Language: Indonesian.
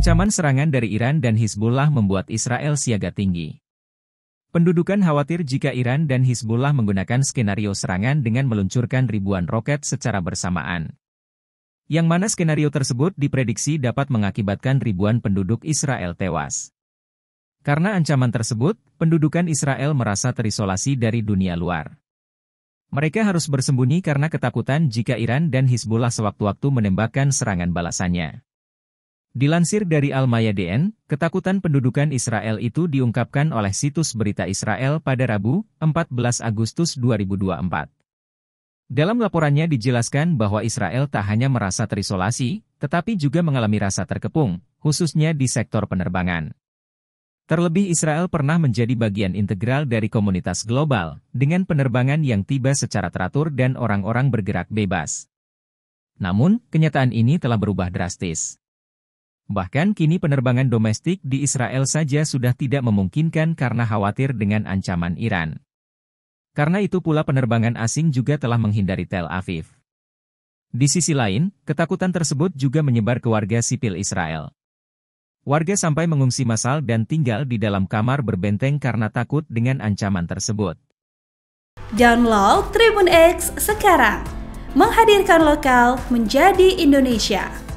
Ancaman serangan dari Iran dan Hizbullah membuat Israel siaga tinggi. Pendudukan khawatir jika Iran dan Hizbullah menggunakan skenario serangan dengan meluncurkan ribuan roket secara bersamaan. Yang mana skenario tersebut diprediksi dapat mengakibatkan ribuan penduduk Israel tewas. Karena ancaman tersebut, pendudukan Israel merasa terisolasi dari dunia luar. Mereka harus bersembunyi karena ketakutan jika Iran dan Hizbullah sewaktu-waktu menembakkan serangan balasannya. Dilansir dari Al-Mayadeen, ketakutan pendudukan Israel itu diungkapkan oleh situs berita Israel pada Rabu, 14 Agustus 2024. Dalam laporannya dijelaskan bahwa Israel tak hanya merasa terisolasi, tetapi juga mengalami rasa terkepung, khususnya di sektor penerbangan. Terlebih Israel pernah menjadi bagian integral dari komunitas global, dengan penerbangan yang tiba secara teratur dan orang-orang bergerak bebas. Namun, kenyataan ini telah berubah drastis. Bahkan kini penerbangan domestik di Israel saja sudah tidak memungkinkan karena khawatir dengan ancaman Iran. Karena itu pula penerbangan asing juga telah menghindari Tel Aviv. Di sisi lain, ketakutan tersebut juga menyebar ke warga sipil Israel. Warga sampai mengungsi masal dan tinggal di dalam kamar berbenteng karena takut dengan ancaman tersebut. Download Tribun X sekarang, menghadirkan lokal menjadi Indonesia.